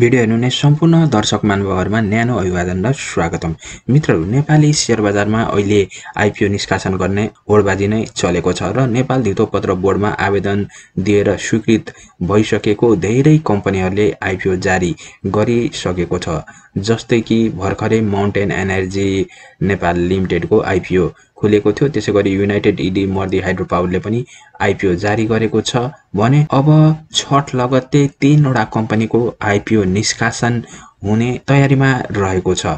video हेर्नु नै सम्पूर्ण दर्शक मानवहरूमा न्यानो अभिवादन र स्वागतम मित्रहरू नेपाली सेयर बजारमा अहिले आइपिओ निष्कासन गर्ने होडबाजी नै चलेको छ र नेपाल धितोपत्र बोर्डमा आवेदन दिएर स्वीकृत भइसकेको धेरै कम्पनीहरूले आइपिओ जारी गरिसकेको छ जस्तै कि भर्खरै माउन्टेन एनर्जी नेपाल लिमिटेडको आइपिओ खोलेको थियो त्यसै गरी युनाइटेड इडी मर्दी हाइड्रो पावरले पनि आइपिओ जारी गरेको छ भने अब छठ लगत्तै तिनवटा कम्पनीको आइपिओ निष्कासन हुने तयारीमा रहेको छ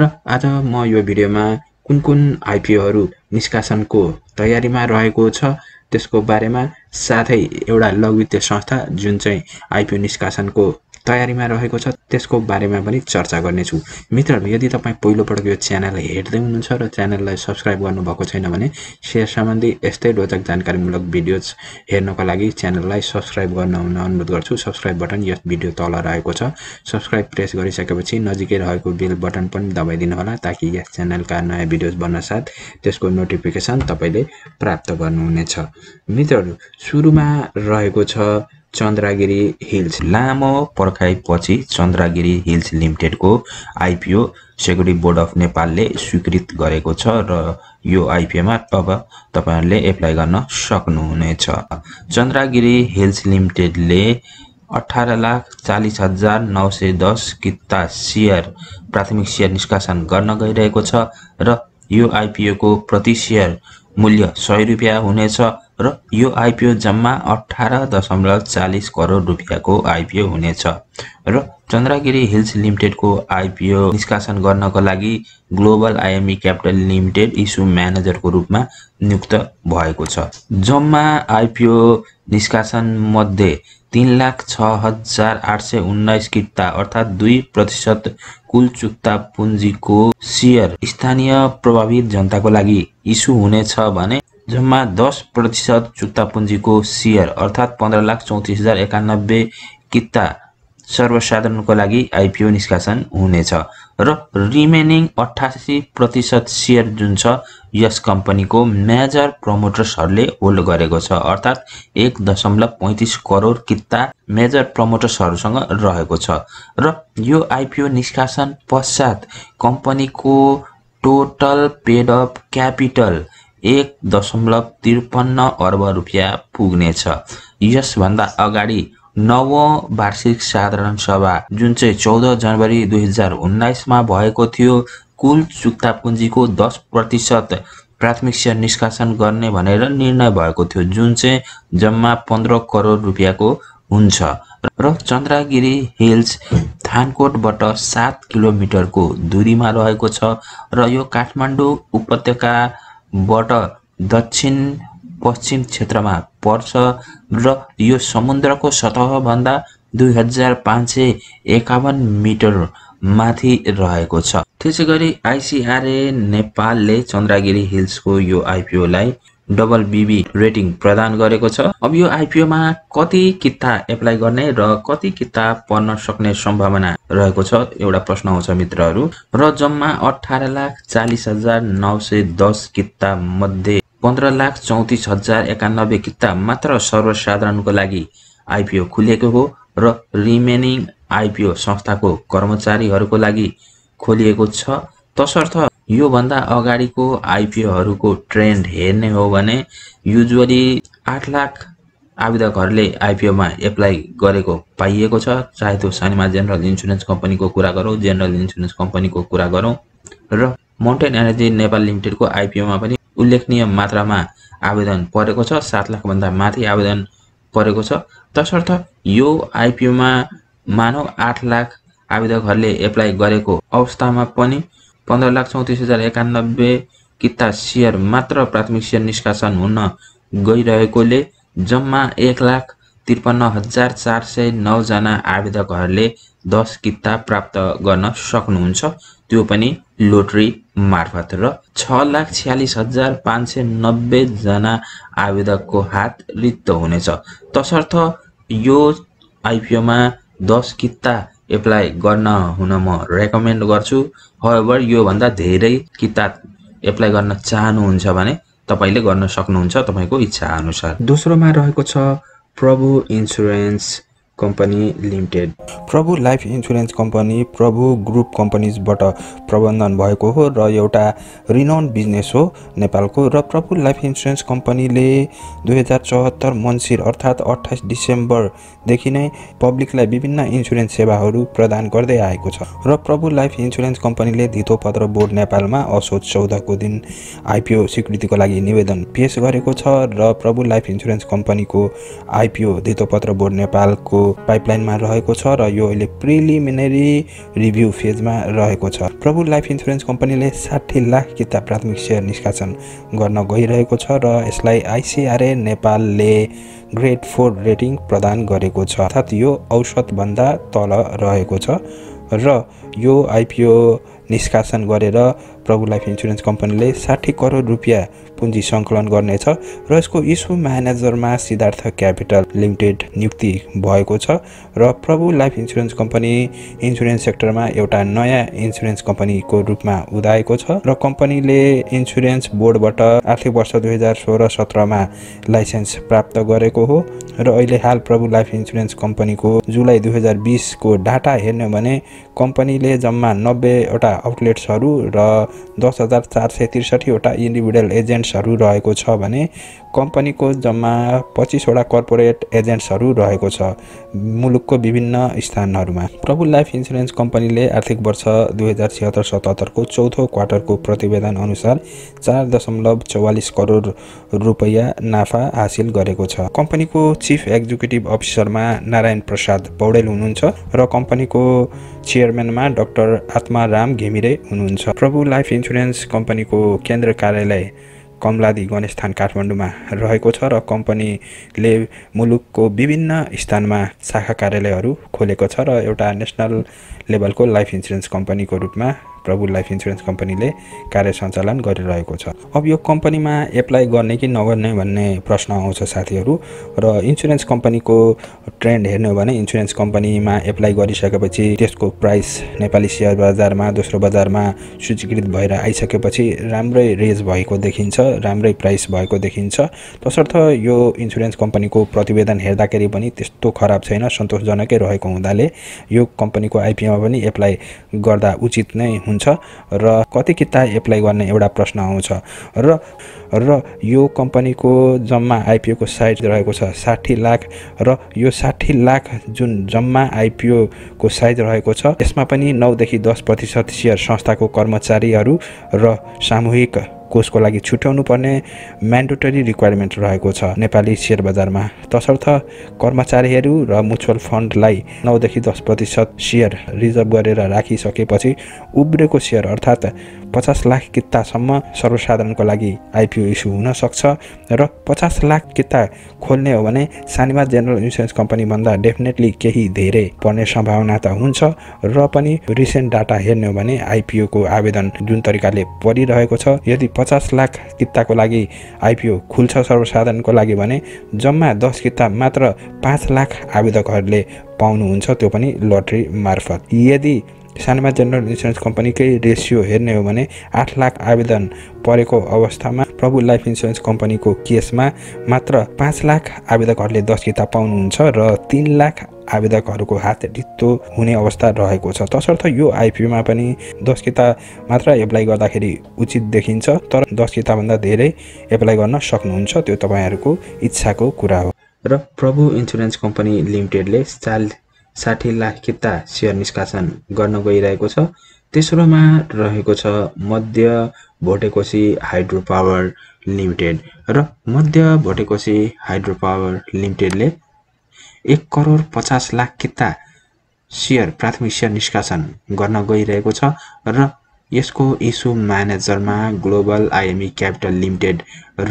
र आज म यो भिडियोमा कुन कुन आइपिओहरू निष्कासनको तयारीमा रहेको छ त्यसको बारेमा साथै एउटा लघु वित्तीय संस्था जुन चाहिँ आइपिओ निष्कासनको तयारीमा रहेको छ त्यसको बारेमा पनि चर्चा गर्नेछु मित्रहरू यदि तपाईँ पहिलोपटक यो च्यानल हेर्दै हुनुहुन्छ र च्यानललाई सब्सक्राइब गर्नुभएको छैन भने सेयर सम्बन्धी यस्तै रोचक जानकारीमूलक भिडियोज हेर्नको लागि च्यानललाई सब्सक्राइब गर्न हुन अनुरोध गर्छु सब्सक्राइब बटन यस भिडियो तल रहेको छ सब्सक्राइब प्रेस गरिसकेपछि नजिकै रहेको बेल बटन पनि दबाइदिनुहोला ताकि यस च्यानलका नयाँ भिडियोज बन्नसाथ त्यसको नोटिफिकेसन तपाईँले प्राप्त गर्नुहुनेछ मित्रहरू सुरुमा रहेको छ चन्द्रगिरी हिल्स लामो पर्खाइपछि चन्द्रगिरी हिल्स लिमिटेडको आइपिओ सेक्युरिटी बोर्ड अफ नेपालले स्वीकृत गरेको छ र यो आइपिओमा अब तपाईँहरूले एप्लाई गर्न सक्नुहुनेछ चन्द्रगिरी हिल्स लिमिटेडले अठार लाख चालिस हजार नौ सय दस किता सेयर प्राथमिक सेयर निष्कासन गर्न गइरहेको छ र यो आइपिओको प्रति सेयर मूल्य सय रुपियाँ हुनेछ र यो आइपिओ जम्मा अठार दशमलव चालिस करोड रुपियाँको आइपिओ हुनेछ र चन्द्रगिरी हिल्स लिमिटेडको आइपिओ निष्कासन गर्नको लागि global IME capital limited issue म्यानेजरको रूपमा नियुक्त भएको छ जम्मा आइपिओ निष्कासन मध्ये तिन लाख छ हजार आठ सय उन्नाइस किता अर्थात् दुई प्रतिशत कुल चुक्ता पुँजीको सेयर स्थानीय प्रभावित जनताको लागि इस्यु हुनेछ भने जम्मा दस प्रतिशत चुक्ता पुँजीको सेयर अर्थात् पन्ध्र लाख चौतिस हजार एकानब्बे किता सर्वसाधारणको लागि आइपिओ निष्कासन हुनेछ र रिमेनिङ अठासी प्रतिशत सेयर जुन छ यस कम्पनीको मेजर प्रमोटर्सहरूले होल्ड गरेको छ अर्थात् एक दशमलव पैँतिस करोड किता मेजर प्रमोटर्सहरूसँग रहेको छ र यो आइपिओ निष्कासन पश्चात कम्पनीको टोटल पेड अप क्यापिटल एक दशमलव त्रिपन्न अर्ब रुपियाँ पुग्नेछ यसभन्दा अगाडि नव वार्षिक साधारण सभा जुन चाहिँ चौध जनवरी दुई हजार उन्नाइसमा भएको थियो कुल चुक्ता पुँजीको दस प्रतिशत प्राथमिक सेयर निष्कासन गर्ने भनेर निर्णय भएको थियो जुन चाहिँ जम्मा पन्ध्र करोड रुपियाँको हुन्छ र चन्द्रगिरी हिल्स थानकोटबाट सात किलोमिटरको दूरीमा रहेको छ र यो काठमाडौँ उपत्यका बाट दक्षिण पश्चिम क्षेत्रमा पर्छ र यो समुद्रको सतहभन्दा दुई हजार पाँच सय एकाउन्न मिटर माथि रहेको छ त्यसै गरी आइसिआरए नेपालले चन्द्रगिरी हिल्सको यो आइपिओलाई डबल बिबी रेटिङ प्रदान गरेको छ अब यो आइपिओमा कति किता एप्लाई गर्ने र कति किता पर्न सक्ने सम्भावना रहेको छ एउटा प्रश्न आउँछ मित्रहरू र जम्मा अठार लाख चालिस हजार नौ सय दस किता मध्ये पन्ध्र लाख चौतिस हजार एकानब्बे किता मात्र सर्वसाधारणको लागि आइपिओ खुलिएको हो र रिमेनिङ आइपिओ संस्थाको कर्मचारीहरूको लागि खोलिएको छ तसर्थ योभन्दा अगाडिको आइपिओहरूको ट्रेन्ड हेर्ने हो भने युजुअली आठ लाख आवेदकहरूले आइपिओमा एप्लाई गरेको पाइएको छ चाहे त्यो सानीमा जेनरल इन्सुरेन्स कम्पनीको कुरा गरौँ जेनरल इन्सुरेन्स कम्पनीको कुरा गरौँ र माउन्टेन एनर्जी नेपाल लिमिटेडको आइपिओमा पनि उल्लेखनीय मात्रामा आवेदन परेको छ सात लाखभन्दा माथि आवेदन परेको छ तसर्थ यो आइपिओमा मानव आठ लाख आवेदकहरूले एप्लाई गरेको अवस्थामा पनि पन्ध्र लाख चौतिस हजार एकानब्बे किता सेयर मात्र प्राथमिक सेयर निष्कासन हुन गइरहेकोले जम्मा एक लाख त्रिपन्न हजार चार सय नौजना आवेदकहरूले दस किता प्राप्त गर्न सक्नुहुन्छ त्यो पनि लोटरी मार्फत र छ लाख छ्यालिस हजार पाँच सय नब्बेजना आवेदकको हात रिक्त हुनेछ तसर्थ यो आइपिओमा दस किता एप्लाई गर्न हुन म रेकमेन्ड गर्छु हवेभर योभन्दा धेरै किताब एप्लाई गर्न चाहनुहुन्छ भने तपाईँले गर्न सक्नुहुन्छ तपाईँको इच्छा अनुसार दोस्रोमा रहेको छ Prabhu insurance company limited Prabhu life insurance company Prabhu group कम्पनीजबाट प्रबन्धन भएको हो र एउटा रिनोन बिजनेस हो नेपालको र प्रभु लाइफ इन्सुरेन्स कम्पनीले दुई हजार चौहत्तर मन्सिर अर्थात् अट्ठाइस डिसेम्बरदेखि नै पब्लिकलाई विभिन्न इन्सुरेन्स सेवाहरू प्रदान गर्दै आएको छ र प्रभु लाइफ इन्सुरेन्स कम्पनीले धितोपत्र बोर्ड नेपालमा असोज चौधको दिन आइपिओ स्वीकृतिको लागि निवेदन पेस गरेको छ र प्रभु लाइफ इन्सुरेन्स कम्पनीको आइपिओ धितोपत्र बोर्ड नेपालको पाइपलाइनमा रहेको छ र यो अहिले प्रिलिमिनेरी रिभ्यू फेजमा रहेको छ प्रभु लाइफ इन्सुरेन्स कम्पनीले साठी लाख किताब प्राथमिक सेयर निष्कासन गर्न गइरहेको छ र यसलाई आइसिआरए नेपालले ग्रेड फोर रेटिङ प्रदान गरेको छ अर्थात् यो औसतभन्दा तल रहेको छ र यो आइपिओ निष्कासन गरेर प्रभु लाइफ इन्सुरेन्स कम्पनीले साठी करोड रुपियाँ पुँजी सङ्कलन गर्नेछ र यसको इस्यु म्यानेजरमा सिद्धार्थ क्यापिटल लिमिटेड नियुक्ति भएको छ र Prabhu life insurance company insurance सेक्टरमा एउटा नयाँ इन्सुरेन्स कम्पनीको रूपमा उदाएको छ र कम्पनीले इन्सुरेन्स बोर्डबाट आर्थिक वर्ष दुई हजार सोह्र सत्रमा लाइसेन्स प्राप्त गरेको हो र अहिले हाल प्रभु लाइफ इन्सुरेन्स कम्पनीको जुलाई दुई हजार बिसको डाटा हेर्ने भने कम्पनीले जम्मा नब्बेवटा आउटलेट्सहरू र दस हजार चार सय त्रिसठीवटा इन्डिभिजुअल एजेन्ट्सहरू रहेको छ भने कम्पनीको जम्मा पच्चिसवटा कर्पोरेट एजेन्ट्सहरू रहेको छ मुलुकको विभिन्न स्थानहरूमा प्रभु लाइफ इन्सुरेन्स कम्पनीले आर्थिक वर्ष दुई हजार छिहत्तर सतहत्तरको चौथो क्वार्टरको प्रतिवेदन अनुसार चार दशमलव चौवालिस करोड रुपैयाँ नाफा हासिल गरेको छ कम्पनीको चिफ एक्जिक्युटिभ अफिसरमा नारायण प्रसाद पौडेल हुनुहुन्छ र कम्पनीको चेयरम्यानमा डाक्टर राम घिमिरे हुनुहुन्छ प्रभु लाइफ लाइफ इन्सुरेन्स कम्पनीको केन्द्र कार्यालय कमलादी गणेशथान काठमाडौँमा रहेको छ र कम्पनीले मुलुकको विभिन्न स्थानमा शाखा कार्यालयहरू खोलेको छ र एउटा नेसनल लेभलको लाइफ इन्सुरेन्स कम्पनीको रूपमा प्रभु लाइफ इन्सुरेन्स कम्पनीले कार्य सञ्चालन गरिरहेको छ अब यो कम्पनीमा एप्लाई गर्ने कि नगर्ने भन्ने प्रश्न आउँछ साथीहरू र इन्सुरेन्स कम्पनीको ट्रेन्ड हेर्ने हो भने इन्सुरेन्स कम्पनीमा एप्लाई गरिसकेपछि त्यसको प्राइस नेपाली सेयर बजारमा दोस्रो बजारमा सूचीकृत भएर आइसकेपछि राम्रै रेज भएको देखिन्छ राम्रै प्राइस भएको देखिन्छ तसर्थ यो इन्सुरेन्स कम्पनीको प्रतिवेदन हेर्दाखेरि पनि त्यस्तो खराब छैन सन्तोषजनकै रहेको हुँदाले यो कम्पनीको आइपिओमा पनि एप्लाई गर्दा उचित नै हुन्छ हुन्छ र कति किता एप्लाई गर्ने एउटा प्रश्न आउँछ र र यो कम्पनीको जम्मा आइपिओको साइज रहेको छ साठी लाख र यो साठी लाख जुन जम्मा आइपिओको साइज रहेको छ यसमा पनि नौदेखि दस प्रतिशत सेयर संस्थाको कर्मचारीहरू र सामूहिक कोषको लागि छुट्याउनु पर्ने म्यान्डेटरी रिक्वायरमेन्ट रहेको छ नेपाली सेयर बजारमा तसर्थ कर्मचारीहरू र म्युचुअल फन्डलाई नौदेखि दस प्रतिशत सेयर रिजर्भ गरेर राखिसकेपछि उब्रेको सेयर अर्थात् पचास लाख कितासम्म सर्वसाधारणको लागि आइपिओ इस्यु हुन सक्छ र पचास लाख कित्ता खोल्ने हो भने सानीमा जेनरल इन्सुरेन्स कम्पनीभन्दा डेफिनेटली केही धेरै पर्ने सम्भावना त हुन्छ र पनि रिसेन्ट डाटा हेर्ने हो भने आइपिओको आवेदन जुन तरिकाले परिरहेको छ यदि पचास लाख किताको लागि आइपिओ खुल्छ सर्वसाधारणको लागि भने जम्मा दस किता मात्र पाँच लाख आवेदकहरूले पाउनुहुन्छ त्यो पनि लटरी मार्फत यदि सानोमा जेनरल इन्सुरेन्स कम्पनीकै रेसियो हेर्ने हो भने आठ लाख आवेदन परेको अवस्थामा प्रभु लाइफ इन्सुरेन्स कम्पनीको केसमा मात्र पाँच लाख आवेदकहरूले दस किताब पाउनुहुन्छ र तिन लाख आवेदकहरूको हात रित्तो हुने अवस्था रहेको छ तसर्थ यो आइपिओमा पनि दस किता मात्र एप्लाई गर्दाखेरि उचित देखिन्छ तर दस किताबभन्दा धेरै एप्लाई गर्न सक्नुहुन्छ त्यो तपाईँहरूको इच्छाको कुरा हो र प्रभु इन्सुरेन्स कम्पनी लिमिटेडले चाइल्ड साठी लाख किता सेयर निष्कासन गर्न गइरहेको छ तेस्रोमा रहेको छ Madhya Bhotekoshi hydro power limited र मध्य भोटेकोसी हाइड्रो पावर लिमिटेडले एक करोड पचास लाख किता सेयर प्राथमिक सेयर निष्कासन गर्न गइरहेको छ र यसको इस्यु म्यानेजरमा ग्लोबल आइएमई क्यापिटल लिमिटेड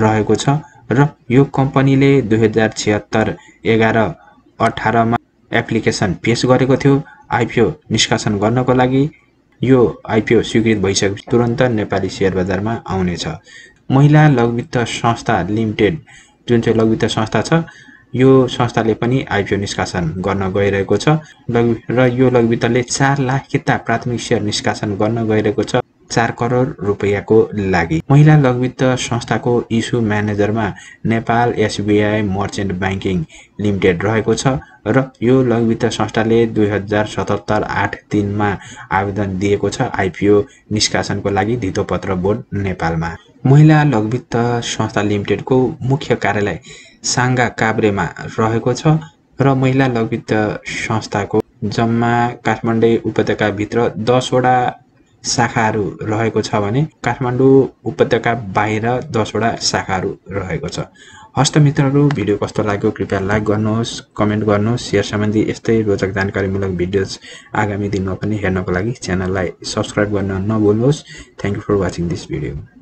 रहेको छ र यो कम्पनीले दुई हजार छिहत्तर एघार अठारमा एप्लिकेसन पेस गरेको थियो आइपिओ निष्कासन गर्नको लागि यो आइपिओ स्वीकृत भइसकेपछि तुरन्त नेपाली सेयर बजारमा आउनेछ महिला लघुवित्त संस्था लिमिटेड जुन चाहिँ लघुवित्त संस्था छ यो संस्थाले पनि आइपिओ निष्कासन गर्न गइरहेको छ र यो लघुवित्तले चार लाख किता प्राथमिक सेयर निष्कासन गर्न गइरहेको छ चार करोड रुपियाँको लागि महिला लघुवित्त संस्थाको इस्यु म्यानेजरमा Nepal SBI merchant banking limited रहेको छ र यो लघुवित्त संस्थाले दुई हजार सतहत्तर आठ तिनमा आवेदन दिएको छ आइपिओ निष्कासनको लागि धितोपत्र बोर्ड नेपालमा महिला लघुवित्त संस्था लिमिटेडको मुख्य कार्यालय साङ्गा काभ्रेमा रहेको छ र महिला लघुवित्त संस्थाको जम्मा काठमाडौँ उपत्यकाभित्र दसवटा शाखाहरू रहेको छ भने काठमाडौँ उपत्यका बाहिर दसवटा शाखाहरू रहेको छ हस्त मित्रहरू भिडियो कस्तो लाग्यो कृपया लाइक गर्नुहोस् कमेन्ट गर्नुहोस् सेयर सम्बन्धी यस्तै रोचक जानकारीमूलक भिडियोज आगामी दिनमा पनि हेर्नको लागि च्यानललाई सब्सक्राइब गर्न नभुल्नुहोस् thank you for watching this video